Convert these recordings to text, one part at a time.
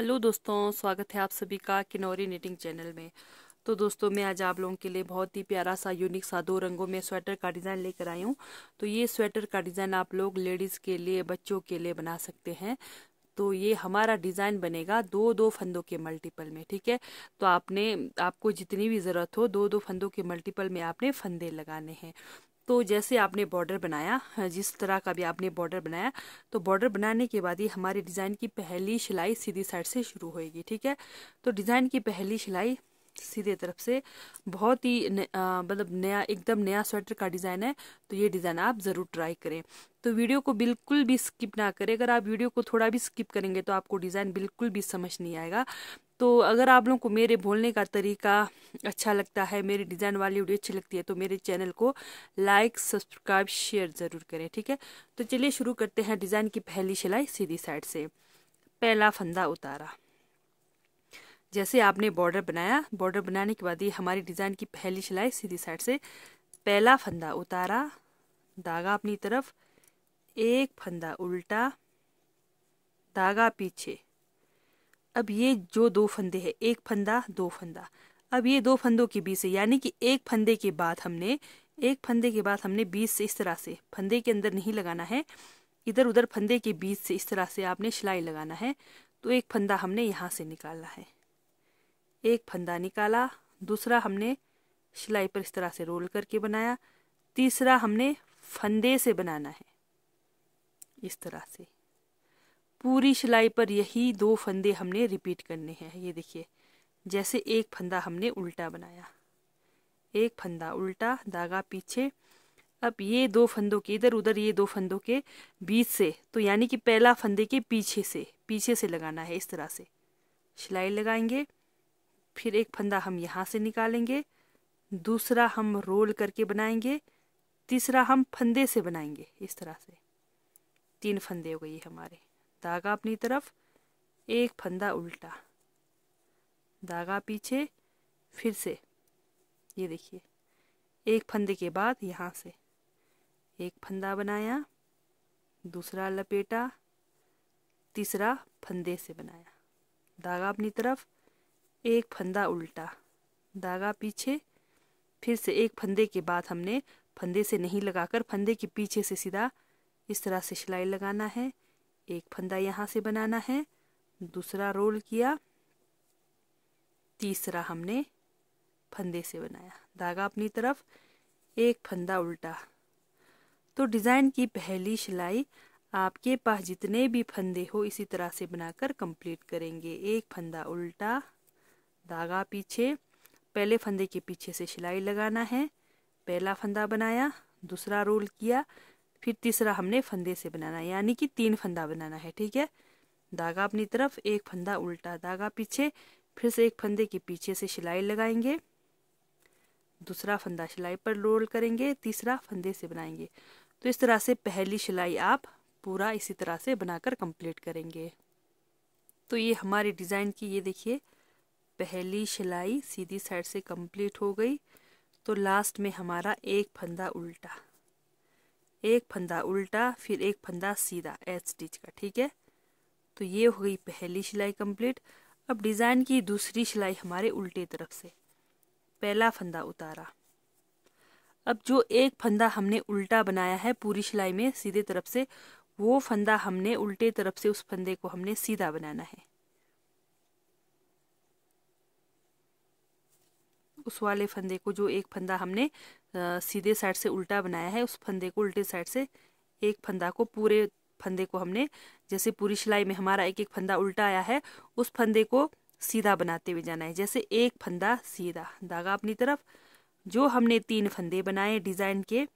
hello दोस्तों स्वागत है आप सभी का किनौरी निटिंग चैनल में तो दोस्तों मैं आज आप लोगों के लिए बहुत ही प्यारा सा यूनिक सा दो रंगों में स्वेटर का डिज़ाइन लेकर आई हूँ तो ये स्वेटर का डिज़ाइन आप लोग लेडीज़ के लिए बच्चों के लिए बना सकते हैं तो ये हमारा डिज़ाइन बनेगा दो दो फंदों के मल्टीपल में ठीक है तो आपने आपको जितनी भी ज़रूरत हो दो दो फंदों के मल्टीपल में आपने फंदे लगाने हैं तो जैसे आपने बॉर्डर बनाया हाँ, जिस तरह का भी आपने बॉर्डर बनाया तो बॉर्डर बनाने के बाद ही हमारे डिज़ाइन की पहली सिलाई सीधी साइड से शुरू होएगी ठीक है तो डिज़ाइन की पहली सिलाई सीधे तरफ से बहुत ही मतलब नया एकदम नया स्वेटर का डिज़ाइन है तो ये डिज़ाइन आप ज़रूर ट्राई करें तो वीडियो को बिल्कुल भी स्किप ना करें अगर आप वीडियो को थोड़ा भी स्किप करेंगे तो आपको डिज़ाइन बिल्कुल भी समझ नहीं आएगा तो अगर आप लोगों को मेरे बोलने का तरीका अच्छा लगता है मेरी डिज़ाइन वाली वीडियो अच्छी लगती है तो मेरे चैनल को लाइक सब्सक्राइब शेयर ज़रूर करें ठीक है तो चलिए शुरू करते हैं डिज़ाइन की पहली सिलाई सीधी साइड से पहला फंदा उतारा जैसे आपने बॉर्डर बनाया बॉर्डर बनाने के बाद ये हमारी डिज़ाइन की पहली सिलाई सीधी साइड से पहला फंदा उतारा धागा अपनी तरफ एक फंदा उल्टा धागा पीछे अब ये जो दो फंदे हैं एक फंदा दो फंदा अब ये दो फंदों के बीच से यानी कि एक फंदे के बाद हमने एक फंदे के बाद हमने बीच से इस तरह से फंदे के अंदर नहीं लगाना है इधर उधर फंदे के बीच से इस तरह से आपने सिलाई लगाना है तो एक फंदा हमने यहाँ से निकालना है एक फंदा निकाला दूसरा हमने सिलाई पर इस तरह से रोल करके बनाया तीसरा हमने फंदे से बनाना है इस तरह से पूरी सिलाई पर यही दो फंदे हमने रिपीट करने हैं ये देखिए जैसे एक फंदा हमने उल्टा बनाया एक फंदा उल्टा धागा पीछे अब ये दो फंदों के इधर उधर ये दो फंदों के बीच से तो यानी कि पहला फंदे के पीछे से पीछे से लगाना है इस तरह से सिलाई लगाएंगे फिर एक फंदा हम यहाँ से निकालेंगे दूसरा हम रोल करके बनाएंगे तीसरा हम फंदे से बनाएंगे इस तरह से तीन फंदे हो गए हमारे धागा अपनी तरफ एक फंदा उल्टा धागा पीछे फिर से ये देखिए एक फंदे के बाद यहाँ से एक फंदा बनाया दूसरा लपेटा तीसरा फंदे से बनाया धागा अपनी तरफ एक फंदा उल्टा धागा पीछे फिर से एक फंदे के बाद हमने फंदे से नहीं लगाकर फंदे के पीछे से सीधा इस तरह से सिलाई लगाना है एक फंदा यहाँ से बनाना है दूसरा रोल किया तीसरा हमने फंदे से बनाया धागा अपनी तरफ एक फंदा उल्टा तो डिज़ाइन की पहली सिलाई आपके पास जितने भी फंदे हो इसी तरह से बनाकर कंप्लीट करेंगे एक फंदा उल्टा धागा पीछे पहले फंदे के पीछे से सिलाई लगाना है पहला फंदा बनाया दूसरा रोल किया फिर तीसरा हमने फंदे से बनाना है यानी कि तीन फंदा बनाना है ठीक है धागा अपनी तरफ एक फंदा उल्टा धागा पीछे फिर से एक फंदे के पीछे से सिलाई लगाएंगे दूसरा फंदा सिलाई पर रोल करेंगे तीसरा फंदे से बनाएंगे तो इस तरह से पहली सिलाई आप पूरा इसी तरह से बनाकर कंप्लीट करेंगे तो ये हमारे डिज़ाइन की ये देखिए पहली सिलाई सीधी साइड से कंप्लीट हो गई तो लास्ट में हमारा एक फंदा उल्टा एक फंदा उल्टा फिर एक फंदा सीधा एच स्टिच का ठीक है तो ये हो गई पहली सिलाई कंप्लीट अब डिज़ाइन की दूसरी सिलाई हमारे उल्टे तरफ से पहला फंदा उतारा अब जो एक फंदा हमने उल्टा बनाया है पूरी सिलाई में सीधे तरफ से वो फंदा हमने उल्टे तरफ से उस फंदे को हमने सीधा बनाना है उस वाले फंदे को जो एक फंदा हमने सीधे साइड से उल्टा बनाया है उस फंदे को उल्टे साइड से एक फंदा को पूरे फंदे को हमने जैसे पूरी सिलाई में हमारा एक एक फंदा उल्टा आया है उस फंदे को सीधा बनाते हुए जाना है जैसे एक फंदा सीधा धागा अपनी तरफ जो हमने तीन फंदे बनाए डिज़ाइन के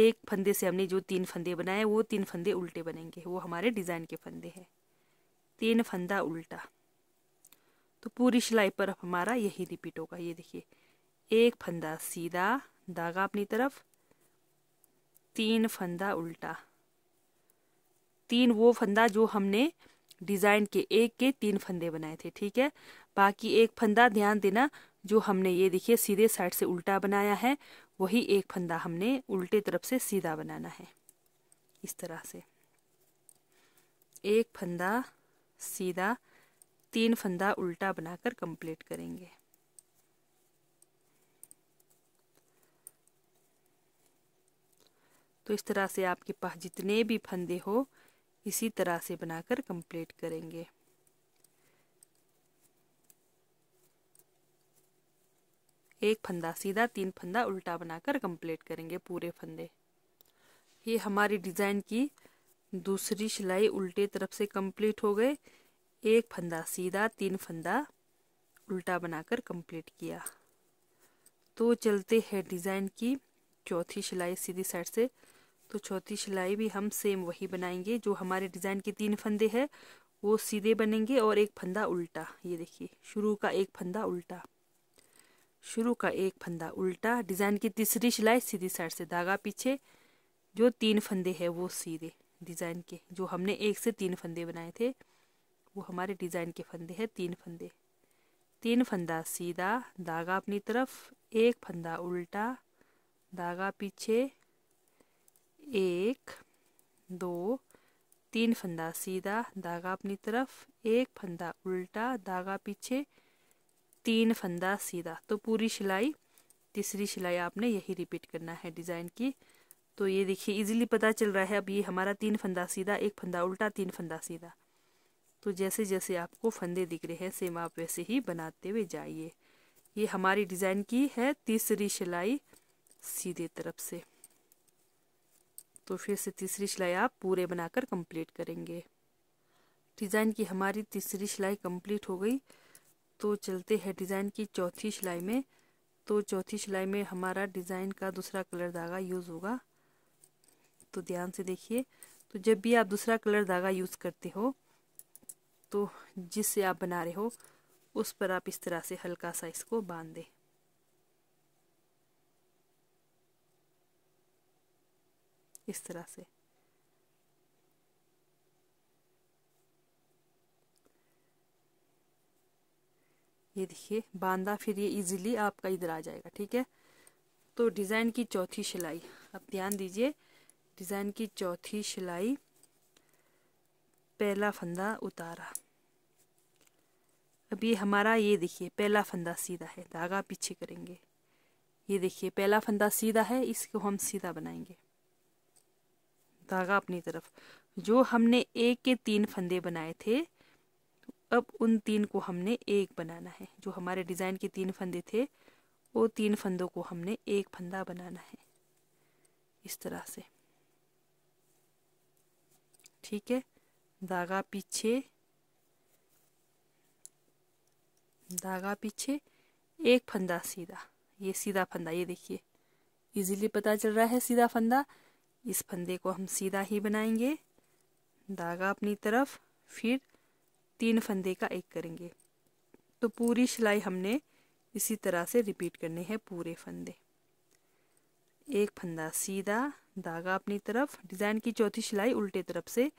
एक फंदे से हमने जो तीन फंदे बनाए वो तीन फंदे उल्टे बनेंगे वो हमारे डिज़ाइन के फंदे हैं तीन फंदा उल्टा तो पूरी सिलाई पर हमारा यही रिपीट होगा ये देखिए एक फंदा सीधा धागा अपनी तरफ तीन फंदा उल्टा तीन वो फंदा जो हमने डिज़ाइन के एक के तीन फंदे बनाए थे ठीक है बाकी एक फंदा ध्यान देना जो हमने ये देखिए सीधे साइड से उल्टा बनाया है वही एक फंदा हमने उल्टे तरफ से सीधा बनाना है इस तरह से एक फंदा सीधा तीन फंदा उल्टा बनाकर कंप्लीट करेंगे तो इस तरह से आपके पास जितने भी फंदे हो इसी तरह से बनाकर कंप्लीट करेंगे एक फंदा सीधा तीन फंदा उल्टा बनाकर कंप्लीट करेंगे पूरे फंदे ये हमारी डिज़ाइन की दूसरी सिलाई उल्टे तरफ से कंप्लीट हो गए एक फंदा सीधा तीन फंदा उल्टा बनाकर कंप्लीट किया तो चलते हैं डिज़ाइन की चौथी सिलाई सीधी साइड से तो चौथी सिलाई भी हम सेम वही बनाएंगे जो हमारे डिज़ाइन के तीन फंदे हैं वो सीधे बनेंगे और एक फंदा उल्टा ये देखिए शुरू का एक फंदा उल्टा शुरू का एक फंदा उल्टा डिज़ाइन की तीसरी सिलाई सीधी साइड से धागा पीछे जो तीन फंदे हैं वो सीधे डिज़ाइन के जो हमने एक से तीन फंदे बनाए थे वो हमारे डिज़ाइन के फंदे हैं तीन फंदे तीन फंदा सीधा धागा अपनी तरफ एक फंदा उल्टा धागा पीछे एक दो तीन फंदा सीधा धागा अपनी तरफ एक फंदा उल्टा धागा पीछे तीन फंदा सीधा तो पूरी सिलाई तीसरी सिलाई आपने यही रिपीट करना है डिज़ाइन की तो ये देखिए इजीली पता चल रहा है अब ये हमारा तीन फंदा सीधा एक फंदा उल्टा तीन फंदा सीधा तो जैसे जैसे आपको फंदे दिख रहे हैं सेम आप वैसे ही बनाते हुए जाइए ये हमारी डिज़ाइन की है तीसरी सिलाई सीधे तरफ से तो फिर से तीसरी सिलाई आप पूरे बनाकर कंप्लीट करेंगे डिज़ाइन की हमारी तीसरी सिलाई कंप्लीट हो गई तो चलते हैं डिज़ाइन की चौथी सिलाई में तो चौथी सिलाई में हमारा डिज़ाइन का दूसरा कलर धागा यूज़ होगा तो ध्यान से देखिए तो जब भी आप दूसरा कलर धागा यूज़ करते हो तो जिससे आप बना रहे हो उस पर आप इस तरह से हल्का सा इसको बांध दें इस तरह से ये देखिए बांधा फिर ये इजीली आपका इधर आ जाएगा ठीक है तो डिज़ाइन की चौथी सिलाई अब ध्यान दीजिए डिज़ाइन की चौथी सिलाई पहला फंदा उतारा अब ये हमारा ये देखिए पहला फंदा सीधा है धागा पीछे करेंगे ये देखिए पहला फंदा सीधा है इसको हम सीधा बनाएंगे धागा अपनी तरफ जो हमने एक के तीन फंदे बनाए थे अब उन तीन को हमने एक बनाना है जो हमारे डिज़ाइन के तीन फंदे थे वो तीन फंदों को हमने एक फंदा बनाना है इस तरह से ठीक है धागा पीछे धागा पीछे एक फंदा सीधा ये सीधा फंदा ये देखिए इजीली पता चल रहा है सीधा फंदा इस फंदे को हम सीधा ही बनाएंगे धागा अपनी तरफ फिर तीन फंदे का एक करेंगे तो पूरी सिलाई हमने इसी तरह से रिपीट करने हैं पूरे फंदे एक फंदा सीधा धागा अपनी तरफ डिज़ाइन की चौथी सिलाई उल्टे तरफ से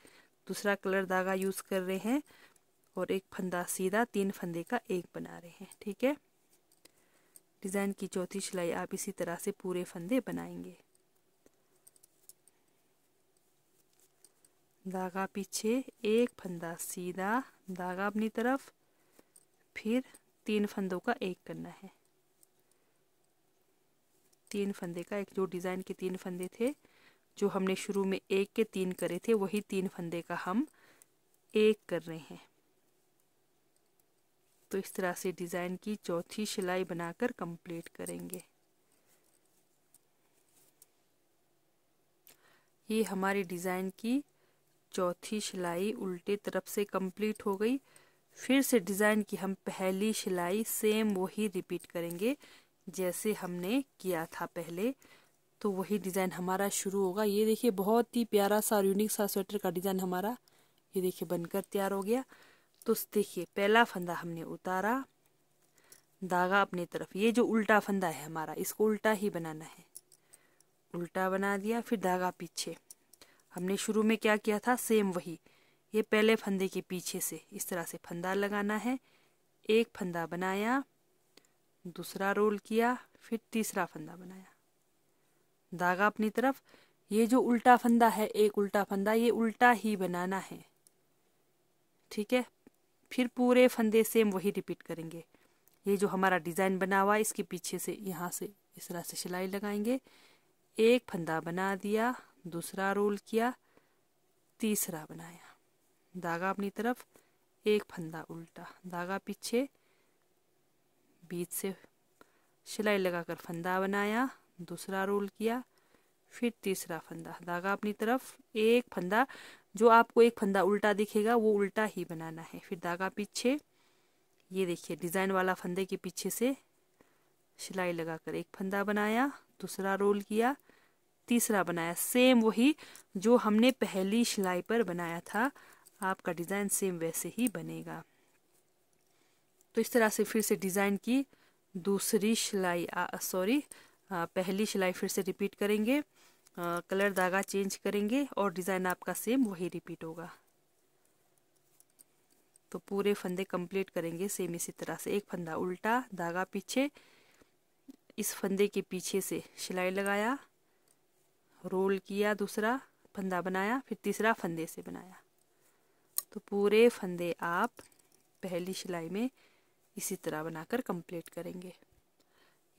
दूसरा कलर धागा यूज़ कर रहे हैं और एक फंदा सीधा तीन फंदे का एक बना रहे हैं ठीक है डिज़ाइन की चौथी सिलाई आप इसी तरह से पूरे फंदे बनाएंगे धागा पीछे एक फंदा सीधा धागा अपनी तरफ फिर तीन फंदों का एक करना है तीन फंदे का एक जो डिज़ाइन के तीन फंदे थे जो हमने शुरू में एक के तीन करे थे वही तीन फंदे का हम एक कर रहे हैं तो इस तरह से डिज़ाइन की चौथी सिलाई बनाकर कंप्लीट करेंगे ये हमारी डिज़ाइन की चौथी सिलाई उल्टे तरफ से कंप्लीट हो गई फिर से डिज़ाइन की हम पहली सिलाई सेम वही रिपीट करेंगे जैसे हमने किया था पहले तो वही डिज़ाइन हमारा शुरू होगा ये देखिए बहुत ही प्यारा सा और यूनिक सा स्वेटर का डिज़ाइन हमारा ये देखिए बनकर तैयार हो गया तो देखिए पहला फंदा हमने उतारा धागा अपनी तरफ ये जो उल्टा फंदा है हमारा इसको उल्टा ही बनाना है उल्टा बना दिया फिर धागा पीछे हमने शुरू में क्या किया था सेम वही ये पहले फंदे के पीछे से इस तरह से फंदा लगाना है एक फंदा बनाया दूसरा रोल किया फिर तीसरा फंदा बनाया धागा अपनी तरफ ये जो उल्टा फंदा है एक उल्टा फंदा ये उल्टा ही बनाना है ठीक है फिर पूरे फंदे सेम वही रिपीट करेंगे ये जो हमारा डिज़ाइन बना हुआ है इसके पीछे से यहाँ से इस तरह से सिलाई लगाएंगे एक फंदा बना दिया दूसरा रोल किया तीसरा बनाया धागा अपनी तरफ एक फंदा उल्टा धागा पीछे बीच से सिलाई लगाकर फंदा बनाया दूसरा रोल किया फिर तीसरा फंदा धागा अपनी तरफ एक फंदा जो आपको एक फंदा उल्टा दिखेगा वो उल्टा ही बनाना है फिर धागा पीछे ये देखिए डिज़ाइन वाला फंदे के पीछे से सिलाई लगाकर एक फंदा बनाया दूसरा रोल किया तीसरा बनाया सेम वही जो हमने पहली सिलाई पर बनाया था आपका डिज़ाइन सेम वैसे ही बनेगा तो इस तरह से फिर से डिज़ाइन की दूसरी सिलाई सॉरी पहली सिलाई फिर से रिपीट करेंगे आ, कलर धागा चेंज करेंगे और डिज़ाइन आपका सेम वही रिपीट होगा तो पूरे फंदे कंप्लीट करेंगे सेम इसी तरह से एक फंदा उल्टा धागा पीछे इस फंदे के पीछे से सिलाई लगाया रोल किया दूसरा फंदा बनाया फिर तीसरा फंदे से बनाया तो पूरे फंदे आप पहली सिलाई में इसी तरह बनाकर कंप्लीट करेंगे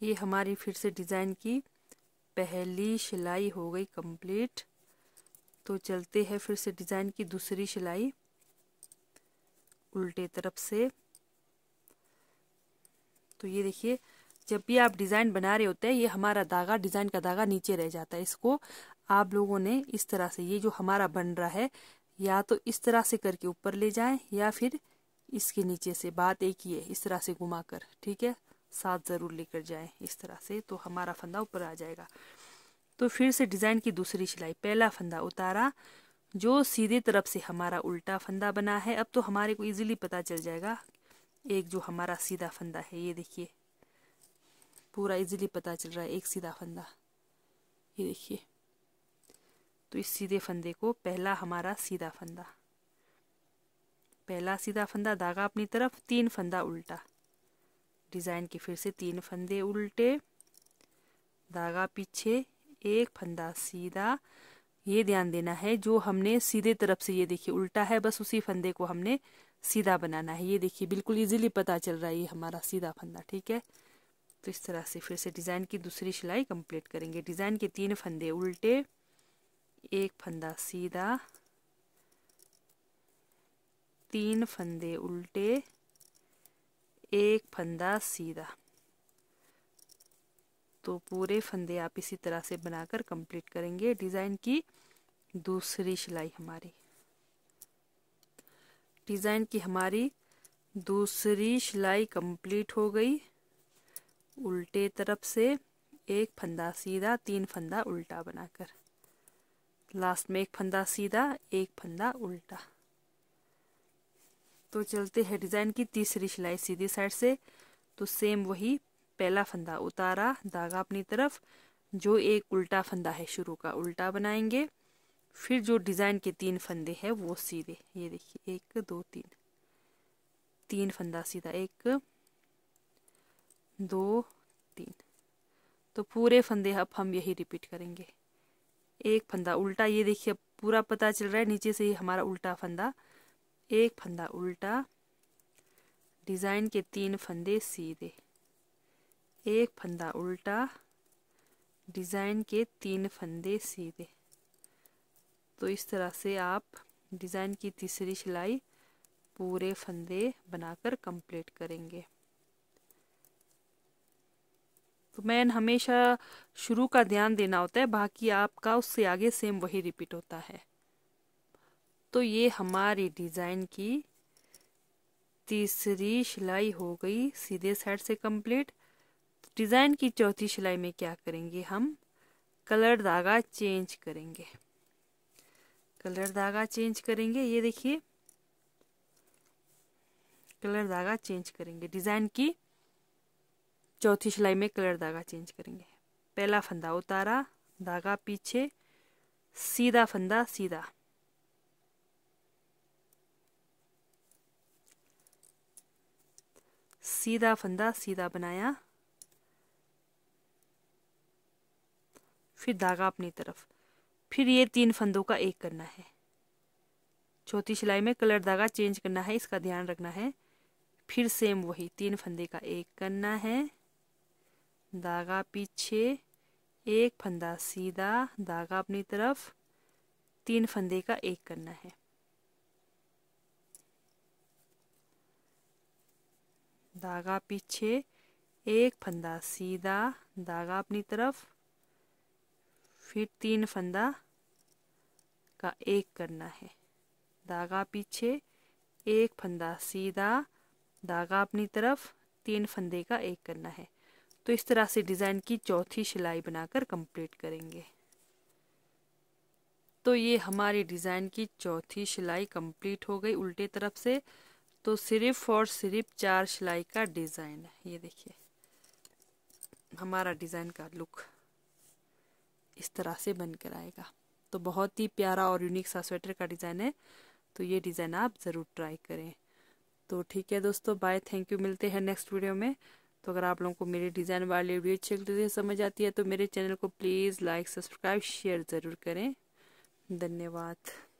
ये हमारी फिर से डिज़ाइन की पहली सिलाई हो गई कंप्लीट तो चलते हैं फिर से डिज़ाइन की दूसरी सिलाई उल्टे तरफ से तो ये देखिए जब भी आप डिज़ाइन बना रहे होते हैं ये हमारा धागा डिज़ाइन का धागा नीचे रह जाता है इसको आप लोगों ने इस तरह से ये जो हमारा बन रहा है या तो इस तरह से करके ऊपर ले जाएं या फिर इसके नीचे से बात एक ही है इस तरह से घुमाकर ठीक है साथ ज़रूर लेकर जाएं इस तरह से तो हमारा फंदा ऊपर आ जाएगा तो फिर से डिज़ाइन की दूसरी सिलाई पहला फंदा उतारा जो सीधे तरफ से हमारा उल्टा फंदा बना है अब तो हमारे को इजीली पता चल जाएगा एक जो हमारा सीधा फंदा है ये देखिए पूरा इजीली पता चल रहा है एक सीधा फंदा ये देखिए तो इस सीधे फंदे को पहला हमारा सीधा फंदा पहला सीधा फंदा धागा अपनी तरफ तीन फंदा उल्टा डिज़ाइन के फिर से तीन फंदे उल्टे धागा पीछे एक फंदा सीधा ये ध्यान देना है जो हमने सीधे तरफ से ये देखिए उल्टा है बस उसी फंदे को हमने सीधा बनाना है ये देखिए बिल्कुल इजीली पता चल रहा है ये हमारा सीधा फंदा ठीक है तो इस तरह से फिर से डिज़ाइन की दूसरी सिलाई कंप्लीट करेंगे डिज़ाइन के तीन फंदे उल्टे एक फंदा सीधा तीन फंदे उल्टे एक फंदा सीधा तो पूरे फंदे आप इसी तरह से बनाकर कंप्लीट करेंगे डिज़ाइन की दूसरी सिलाई हमारी डिज़ाइन की हमारी दूसरी सिलाई कंप्लीट हो गई उल्टे तरफ से एक फंदा सीधा तीन फंदा उल्टा बनाकर लास्ट में एक फंदा सीधा एक फंदा उल्टा तो चलते हैं डिज़ाइन की तीसरी सिलाई सीधी साइड से तो सेम वही पहला फंदा उतारा धागा अपनी तरफ जो एक उल्टा फंदा है शुरू का उल्टा बनाएंगे फिर जो डिज़ाइन के तीन फंदे हैं वो सीधे ये देखिए एक दो तीन तीन फंदा सीधा एक दो तीन तो पूरे फंदे अब हम यही रिपीट करेंगे एक फंदा उल्टा ये देखिए पूरा पता चल रहा है नीचे से ही हमारा उल्टा फंदा एक फंदा उल्टा डिज़ाइन के तीन फंदे सीधे एक फंदा उल्टा डिज़ाइन के तीन फंदे सीधे तो इस तरह से आप डिज़ाइन की तीसरी सिलाई पूरे फंदे बनाकर कंप्लीट करेंगे तो मैन हमेशा शुरू का ध्यान देना होता है बाकी आपका उससे आगे सेम वही रिपीट होता है तो ये हमारी डिज़ाइन की तीसरी सिलाई हो गई सीधे साइड से कंप्लीट डिज़ाइन तो की चौथी सिलाई में क्या करेंगे हम कलर धागा चेंज करेंगे कलर धागा चेंज करेंगे ये देखिए कलर धागा चेंज करेंगे डिज़ाइन की चौथी सिलाई में कलर धागा चेंज करेंगे पहला फंदा उतारा धागा पीछे सीधा फंदा सीधा सीधा फंदा सीधा बनाया फिर धागा अपनी तरफ फिर ये तीन फंदों का एक करना है चौथी सिलाई में कलर धागा चेंज करना है इसका ध्यान रखना है फिर सेम वही तीन फंदे का एक करना है धागा पीछे एक फंदा सीधा धागा अपनी तरफ तीन फंदे का एक करना है धागा पीछे एक फंदा सीधा धागा अपनी तरफ फिर तीन फंदा का एक करना है धागा पीछे एक फंदा सीधा धागा अपनी तरफ तीन फंदे का एक करना है तो इस तरह से डिज़ाइन की चौथी सिलाई बनाकर कंप्लीट करेंगे तो ये हमारी डिज़ाइन की चौथी सिलाई कंप्लीट हो गई उल्टे तरफ से तो सिर्फ और सिर्फ चार सिलाई का डिज़ाइन है ये देखिए हमारा डिज़ाइन का लुक इस तरह से बनकर आएगा तो बहुत ही प्यारा और यूनिक सा स्वेटर का डिज़ाइन है तो ये डिज़ाइन आप ज़रूर ट्राई करें तो ठीक है दोस्तों बाय थैंक यू मिलते हैं नेक्स्ट वीडियो में तो अगर आप लोगों को मेरे डिज़ाइन वाले वीडियो अच्छे से तो समझ आती है तो मेरे चैनल को प्लीज़ लाइक सब्सक्राइब शेयर ज़रूर करें धन्यवाद